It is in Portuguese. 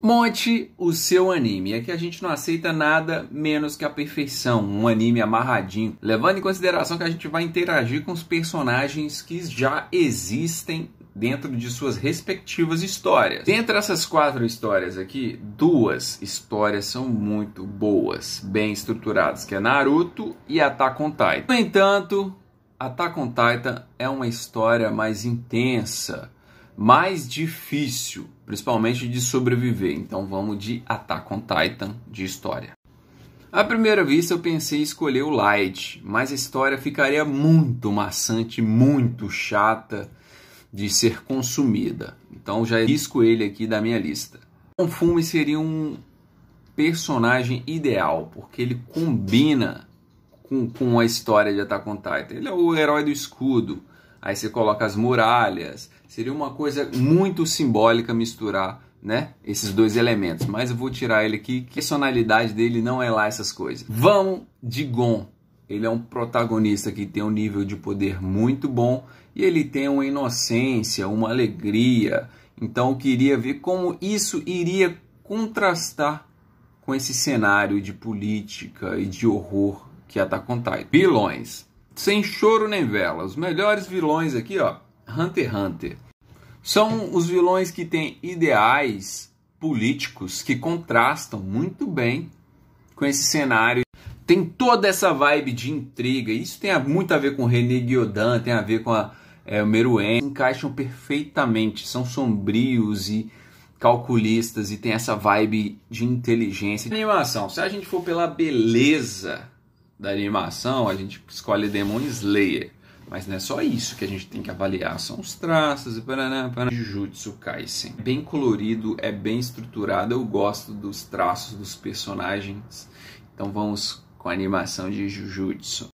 Monte o seu anime. Aqui a gente não aceita nada menos que a perfeição, um anime amarradinho, levando em consideração que a gente vai interagir com os personagens que já existem dentro de suas respectivas histórias. Dentre essas quatro histórias aqui, duas histórias são muito boas, bem estruturadas, que é Naruto e Attack on Titan. No entanto, Attack on Titan é uma história mais intensa, mais difícil, principalmente de sobreviver. Então vamos de Attack on Titan de história. À primeira vista eu pensei em escolher o Light, mas a história ficaria muito maçante, muito chata de ser consumida. Então já risco ele aqui da minha lista. O Fume seria um personagem ideal, porque ele combina com, com a história de Attack on Titan. Ele é o herói do escudo, aí você coloca as muralhas. Seria uma coisa muito simbólica misturar né? Esses dois elementos, mas eu vou tirar ele aqui, que a personalidade dele não é lá essas coisas. vamos de Gon ele é um protagonista que tem um nível de poder muito bom e ele tem uma inocência, uma alegria. Então eu queria ver como isso iria contrastar com esse cenário de política e de horror que é Attack on Titan. Vilões. Sem choro nem vela. Os melhores vilões aqui, ó, Hunter x Hunter. São os vilões que têm ideais políticos que contrastam muito bem com esse cenário. Tem toda essa vibe de intriga. Isso tem muito a ver com René Guiodan, tem a ver com a é, o Meruem. Encaixam perfeitamente, são sombrios e calculistas e tem essa vibe de inteligência. Animação, se a gente for pela beleza da animação, a gente escolhe Demon Slayer. Mas não é só isso que a gente tem que avaliar, são os traços e paraná, paraná. Jujutsu Kaisen. Bem colorido, é bem estruturado, eu gosto dos traços dos personagens. Então vamos com a animação de Jujutsu.